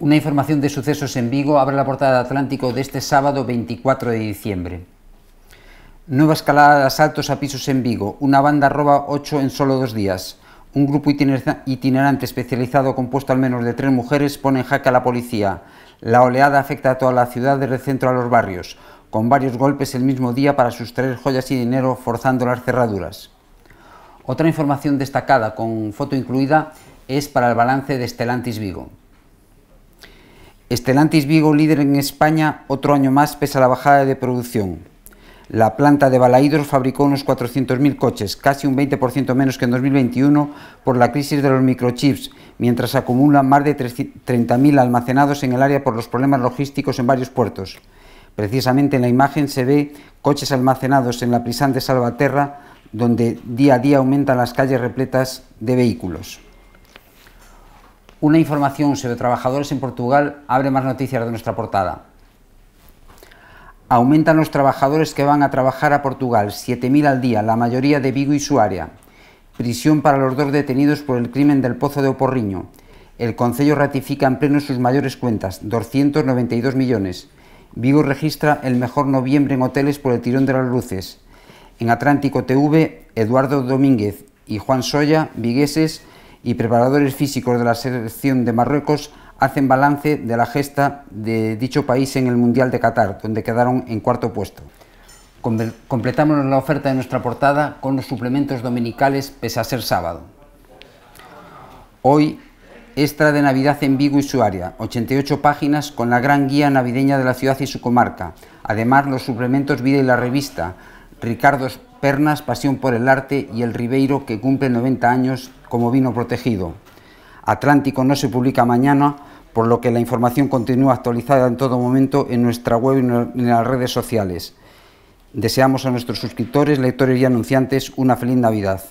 Una información de sucesos en Vigo abre la portada de Atlántico de este sábado 24 de diciembre. Nueva escalada de asaltos a pisos en Vigo. Una banda roba ocho en solo dos días. Un grupo itinerante especializado compuesto al menos de tres mujeres pone en jaque a la policía. La oleada afecta a toda la ciudad desde el centro a los barrios, con varios golpes el mismo día para sustraer joyas y dinero forzando las cerraduras. Otra información destacada, con foto incluida, es para el balance de Estelantis Vigo. Estelantis Vigo, líder en España, otro año más pese a la bajada de producción. La planta de Balaídos fabricó unos 400.000 coches, casi un 20% menos que en 2021 por la crisis de los microchips, mientras acumula más de 30.000 almacenados en el área por los problemas logísticos en varios puertos. Precisamente en la imagen se ve coches almacenados en la prisante de Salvaterra, donde día a día aumentan las calles repletas de vehículos. Una información sobre trabajadores en Portugal abre más noticias de nuestra portada. Aumentan los trabajadores que van a trabajar a Portugal, 7.000 al día, la mayoría de Vigo y su área. Prisión para los dos detenidos por el crimen del Pozo de Oporriño. El Consejo ratifica en pleno sus mayores cuentas, 292 millones. Vigo registra el mejor noviembre en hoteles por el tirón de las luces. En Atlántico TV, Eduardo Domínguez y Juan Soya, vigueses, y preparadores físicos de la selección de Marruecos hacen balance de la gesta de dicho país en el Mundial de Qatar, donde quedaron en cuarto puesto. Completamos la oferta de nuestra portada con los suplementos dominicales pese a ser sábado. Hoy, extra de Navidad en Vigo y su área, 88 páginas con la gran guía navideña de la ciudad y su comarca. Además, los suplementos Vida y la Revista, Ricardo Pernas, Pasión por el Arte y El Ribeiro, que cumple 90 años como vino protegido. Atlántico no se publica mañana, por lo que la información continúa actualizada en todo momento en nuestra web y en las redes sociales. Deseamos a nuestros suscriptores, lectores y anunciantes una feliz Navidad.